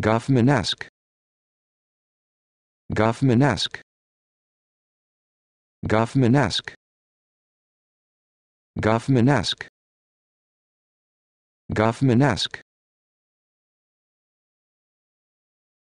Goffman-esque Goffman-esque Goffman-esque Goffman-esque Goffman-esque